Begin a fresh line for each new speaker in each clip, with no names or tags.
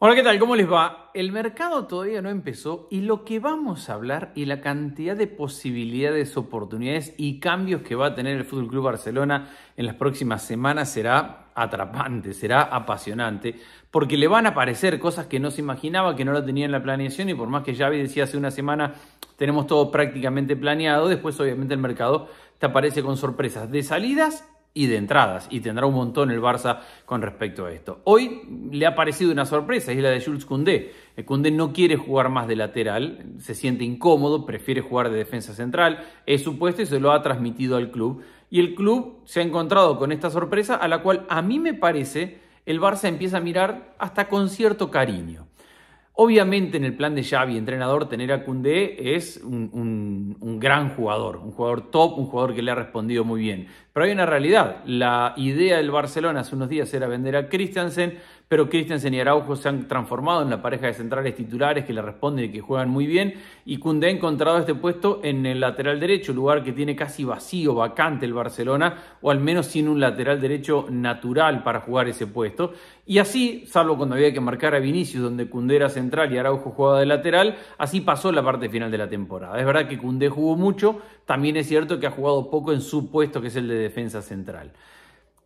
Hola, ¿qué tal? ¿Cómo les va? El mercado todavía no empezó y lo que vamos a hablar y la cantidad de posibilidades, oportunidades y cambios que va a tener el Fútbol Club Barcelona en las próximas semanas será atrapante, será apasionante, porque le van a aparecer cosas que no se imaginaba, que no lo tenía en la planeación y por más que Xavi decía hace una semana tenemos todo prácticamente planeado, después obviamente el mercado te aparece con sorpresas de salidas y de entradas, y tendrá un montón el Barça con respecto a esto. Hoy le ha parecido una sorpresa, es la de Jules Koundé. El eh, Koundé no quiere jugar más de lateral, se siente incómodo, prefiere jugar de defensa central, es supuesto puesto y se lo ha transmitido al club. Y el club se ha encontrado con esta sorpresa a la cual a mí me parece el Barça empieza a mirar hasta con cierto cariño. Obviamente en el plan de Xavi, entrenador, tener a Cundé es un, gran jugador, un jugador top, un jugador que le ha respondido muy bien. Pero hay una realidad, la idea del Barcelona hace unos días era vender a Christiansen, pero Christensen y Araujo se han transformado en la pareja de centrales titulares que le responden y que juegan muy bien. Y Cundé ha encontrado este puesto en el lateral derecho, lugar que tiene casi vacío, vacante el Barcelona, o al menos sin un lateral derecho natural para jugar ese puesto. Y así, salvo cuando había que marcar a Vinicius, donde Cundé era central y Araujo jugaba de lateral, así pasó la parte final de la temporada. Es verdad que Cundé jugó mucho, también es cierto que ha jugado poco en su puesto, que es el de defensa central.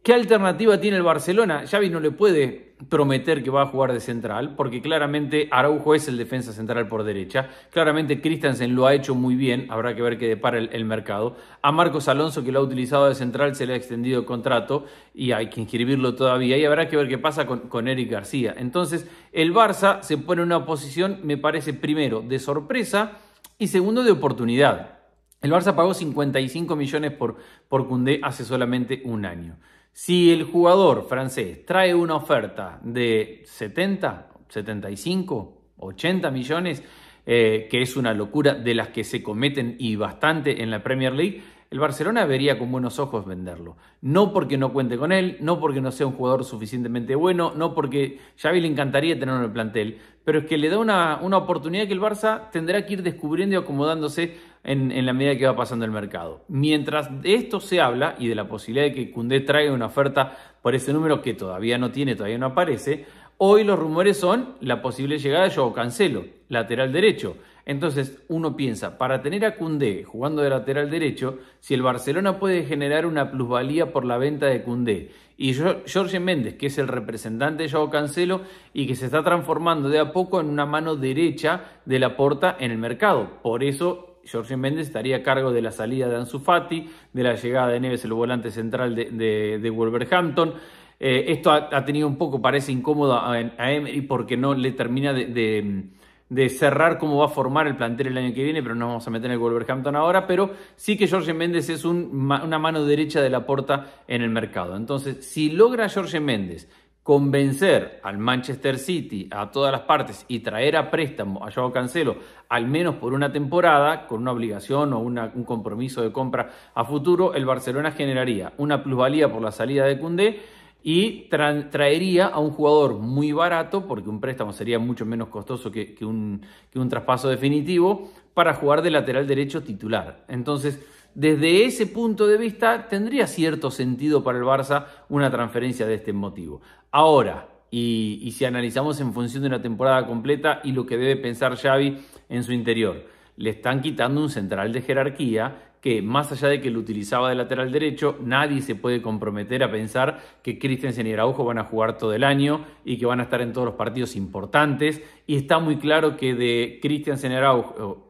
¿Qué alternativa tiene el Barcelona? Xavi no le puede prometer que va a jugar de central, porque claramente Araujo es el defensa central por derecha. Claramente Christensen lo ha hecho muy bien, habrá que ver qué depara el, mercado. A Marcos Alonso, que lo ha utilizado de central, se le ha extendido el contrato y hay que inscribirlo todavía. Y habrá que ver qué pasa con, Eric García. Entonces, el Barça se pone en una posición, me parece, primero, de sorpresa y segundo, de oportunidad. El Barça pagó 55 millones por, por hace solamente un año. Si el jugador francés trae una oferta de 70, 75, 80 millones, eh, que es una locura de las que se cometen y bastante en la Premier League, el Barcelona vería con buenos ojos venderlo. No porque no cuente con él, no porque no sea un jugador suficientemente bueno, no porque Xavi le encantaría tenerlo en el plantel, pero es que le da una, oportunidad que el Barça tendrá que ir descubriendo y acomodándose en, la medida que va pasando el mercado. Mientras de esto se habla y de la posibilidad de que Cundé traiga una oferta por ese número que todavía no tiene, todavía no aparece, hoy los rumores son la posible llegada de Joao Cancelo, lateral derecho. Entonces uno piensa, para tener a Cundé jugando de lateral derecho, si el Barcelona puede generar una plusvalía por la venta de Cundé y Jorge Méndez, que es el representante de Joao Cancelo y que se está transformando de a poco en una mano derecha de la porta en el mercado. Por eso Jorge Méndez estaría a cargo de la salida de Ansu Fati, de la llegada de Neves, el volante central de, Wolverhampton. Eh, esto ha, tenido un poco, parece incómodo a, a Emery porque no le termina de de cerrar cómo va a formar el plantel el año que viene, pero no vamos a meter en el Wolverhampton ahora, pero sí que Jorge Méndez es una mano derecha de la puerta en el mercado. Entonces, si logra Jorge Méndez convencer al Manchester City, a todas las partes, y traer a préstamo a Joao Cancelo, al menos por una temporada, con una obligación o un compromiso de compra a futuro, el Barcelona generaría una plusvalía por la salida de Cundé, y traería a un jugador muy barato, porque un préstamo sería mucho menos costoso que, un, un traspaso definitivo, para jugar de lateral derecho titular. Entonces, desde ese punto de vista, tendría cierto sentido para el Barça una transferencia de este motivo. Ahora, y, y, si analizamos en función de una temporada completa y lo que debe pensar Xavi en su interior. Le están quitando un central de jerarquía que más allá de que lo utilizaba de lateral derecho, nadie se puede comprometer a pensar que Cristian y van a jugar todo el año y que van a estar en todos los partidos importantes. Y está muy claro que de Cristian y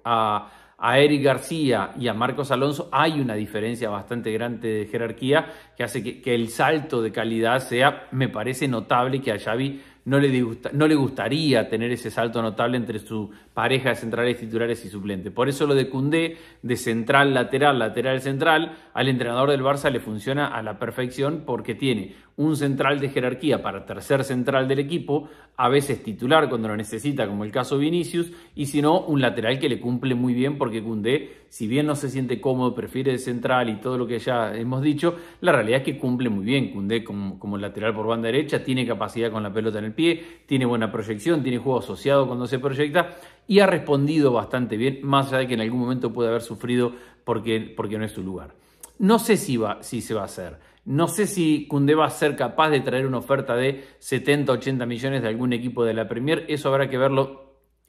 a Eric García y a Marcos Alonso hay una diferencia bastante grande de jerarquía que hace que, que el salto de calidad sea, me parece notable, que a Xavi no le, gusta, no le gustaría tener ese salto notable entre su pareja de centrales titulares y suplente. Por eso lo de Cundé, de central lateral, lateral central, al entrenador del Barça le funciona a la perfección porque tiene un central de jerarquía para tercer central del equipo, a veces titular cuando lo necesita, como el caso Vinicius, y si no, un lateral que le cumple muy bien porque Cundé, si bien no se siente cómodo, prefiere de central y todo lo que ya hemos dicho, la realidad es que cumple muy bien Cundé como, lateral por banda derecha, tiene capacidad con la pelota en el pie, tiene buena proyección, tiene juego asociado cuando se proyecta y ha respondido bastante bien, más allá de que en algún momento puede haber sufrido porque, no es su lugar. No sé si, va, si se va a hacer. No sé si Kunde va a ser capaz de traer una oferta de 70, 80 millones de algún equipo de la Premier. Eso habrá que verlo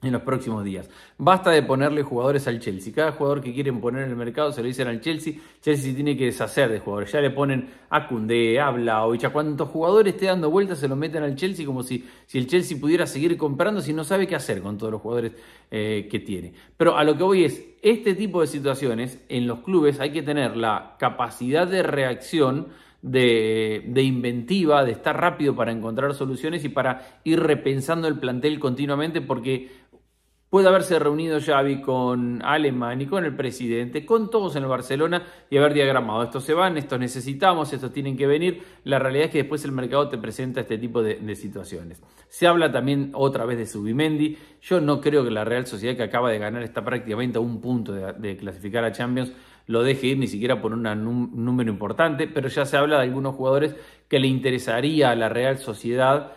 en los próximos días. Basta de ponerle jugadores al Chelsea. Cada jugador que quieren poner en el mercado se lo dicen al Chelsea. Chelsea tiene que deshacer de jugadores. Ya le ponen a Cundé, a o a cuantos jugadores esté dando vueltas se lo meten al Chelsea como si, si el Chelsea pudiera seguir comprando si no sabe qué hacer con todos los jugadores eh, que tiene. Pero a lo que voy es, este tipo de situaciones en los clubes hay que tener la capacidad de reacción de, de, inventiva, de estar rápido para encontrar soluciones y para ir repensando el plantel continuamente, porque puede haberse reunido Xavi con Alemán y con el presidente, con todos en el Barcelona y haber diagramado, estos se van, estos necesitamos, estos tienen que venir. La realidad es que después el mercado te presenta este tipo de, situaciones. Se habla también otra vez de Subimendi. Yo no creo que la Real Sociedad que acaba de ganar está prácticamente a un punto de clasificar a Champions lo deje ir ni siquiera por un número importante, pero ya se habla de algunos jugadores que le interesaría a la Real Sociedad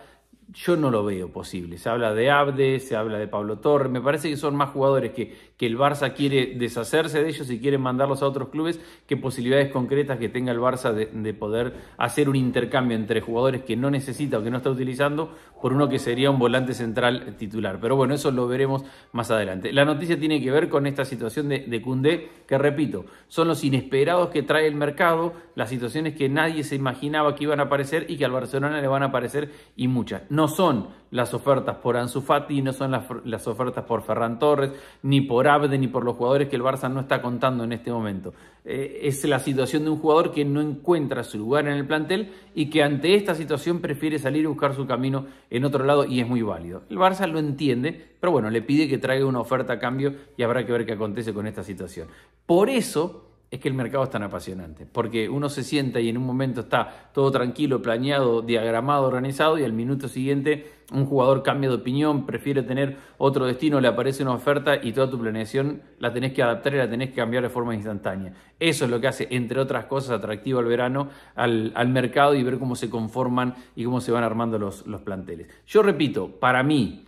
yo no lo veo posible. Se habla de Abde, se habla de Pablo Torres, me parece que son más jugadores que, que, el Barça quiere deshacerse de ellos y quiere mandarlos a otros clubes que posibilidades concretas que tenga el Barça de, poder hacer un intercambio entre jugadores que no necesita o que no está utilizando por uno que sería un volante central titular. Pero bueno, eso lo veremos más adelante. La noticia tiene que ver con esta situación de, de Cundé, que repito, son los inesperados que trae el mercado, las situaciones que nadie se imaginaba que iban a aparecer y que al Barcelona le van a aparecer y muchas. No son las ofertas por Ansu Fati, no son las, ofertas por Ferran Torres, ni por Abde, ni por los jugadores que el Barça no está contando en este momento. Eh, es la situación de un jugador que no encuentra su lugar en el plantel y que ante esta situación prefiere salir y buscar su camino en otro lado y es muy válido. El Barça lo entiende, pero bueno, le pide que traiga una oferta a cambio y habrá que ver qué acontece con esta situación. Por eso es que el mercado es tan apasionante, porque uno se sienta y en un momento está todo tranquilo, planeado, diagramado, organizado y al minuto siguiente un jugador cambia de opinión, prefiere tener otro destino, le aparece una oferta y toda tu planeación la tenés que adaptar y la tenés que cambiar de forma instantánea. Eso es lo que hace, entre otras cosas, atractivo al verano, al, mercado y ver cómo se conforman y cómo se van armando los, planteles. Yo repito, para mí,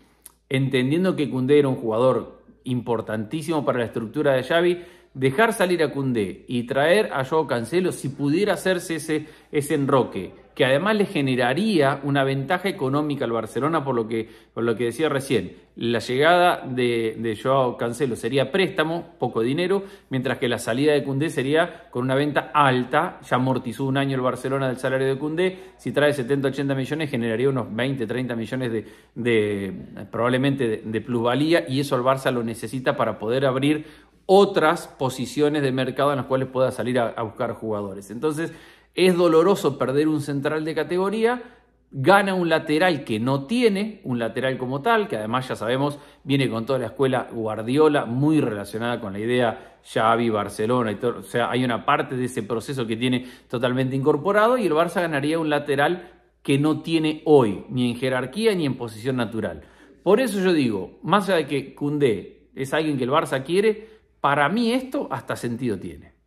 entendiendo que Cundé era un jugador importantísimo para la estructura de Xavi, dejar salir a Cundé y traer a Joao Cancelo si pudiera hacerse ese, ese enroque, que además le generaría una ventaja económica al Barcelona por lo que, por lo que decía recién. La llegada de, de Joao Cancelo sería préstamo, poco dinero, mientras que la salida de Cundé sería con una venta alta, ya amortizó un año el Barcelona del salario de Cundé, si trae 70-80 millones generaría unos 20-30 millones de, probablemente de, de plusvalía y eso el Barça lo necesita para poder abrir otras posiciones de mercado en las cuales pueda salir a, buscar jugadores. Entonces es doloroso perder un central de categoría, gana un lateral que no tiene un lateral como tal, que además ya sabemos viene con toda la escuela Guardiola, muy relacionada con la idea Xavi, Barcelona, o sea, hay una parte de ese proceso que tiene totalmente incorporado y el Barça ganaría un lateral que no tiene hoy, ni en jerarquía ni en posición natural. Por eso yo digo, más allá de que Cundé es alguien que el Barça quiere, para mí esto hasta sentido tiene.